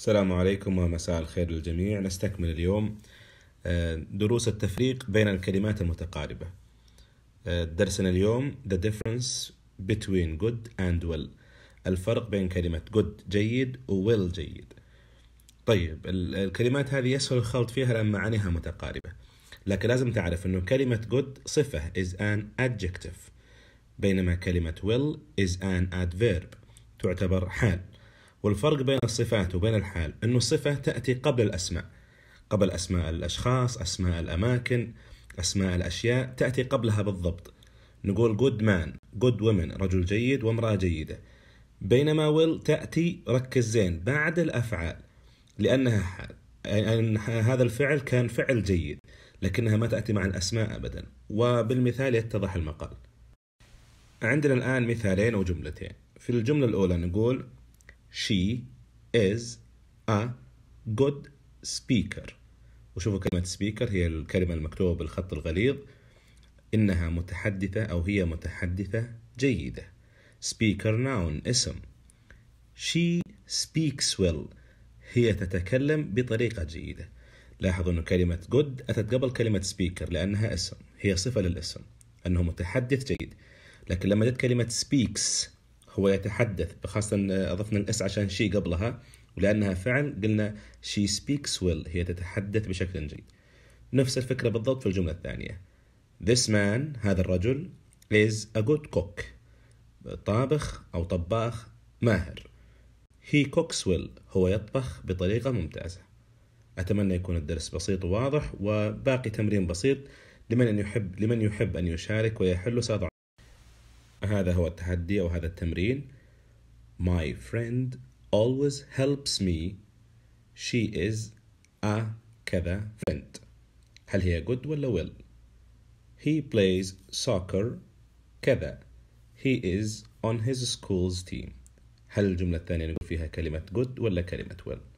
السلام عليكم ومساء الخير للجميع نستكمل اليوم آه، دروس التفريق بين الكلمات المتقاربة آه، درسنا اليوم The difference between good and well الفرق بين كلمة good جيد و well جيد طيب الكلمات هذه يسهل الخلط فيها لأن معانيها متقاربة لكن لازم تعرف أنه كلمة good صفة is an adjective بينما كلمة will is an adverb تعتبر حال والفرق بين الصفات وبين الحال أن الصفة تأتي قبل الأسماء قبل أسماء الأشخاص أسماء الأماكن أسماء الأشياء تأتي قبلها بالضبط نقول good man good woman رجل جيد وامرأة جيدة بينما will تأتي ركز زين بعد الأفعال لأنها حال أن هذا الفعل كان فعل جيد لكنها ما تأتي مع الأسماء أبدا وبالمثال يتضح المقال عندنا الآن مثالين وجملتين في الجملة الأولى نقول she is a good speaker وشوفوا كلمة speaker هي الكلمة المكتوبة بالخط الغليظ إنها متحدثة أو هي متحدثة جيدة speaker noun اسم she speaks well هي تتكلم بطريقة جيدة لاحظوا أن كلمة good أتت قبل كلمة speaker لأنها اسم هي صفة للاسم أنه متحدث جيد لكن لما جت كلمة speaks هو يتحدث بخاصة أضفنا الإس عشان شي قبلها ولأنها فعل قلنا she speaks well هي تتحدث بشكل جيد نفس الفكرة بالضبط في الجملة الثانية This man هذا الرجل is a good cook طابخ أو طباخ ماهر He cooks well هو يطبخ بطريقة ممتازة أتمنى يكون الدرس بسيط وواضح وباقي تمرين بسيط لمن يحب لمن يحب أن يشارك ويحل سأضع هذا هو التحدي أو هذا التمرين My friend always helps me She is a كذا friend هل هي good ولا will He plays soccer كذا He is on his school's team هل الجملة الثانية نقول فيها كلمة good ولا كلمة will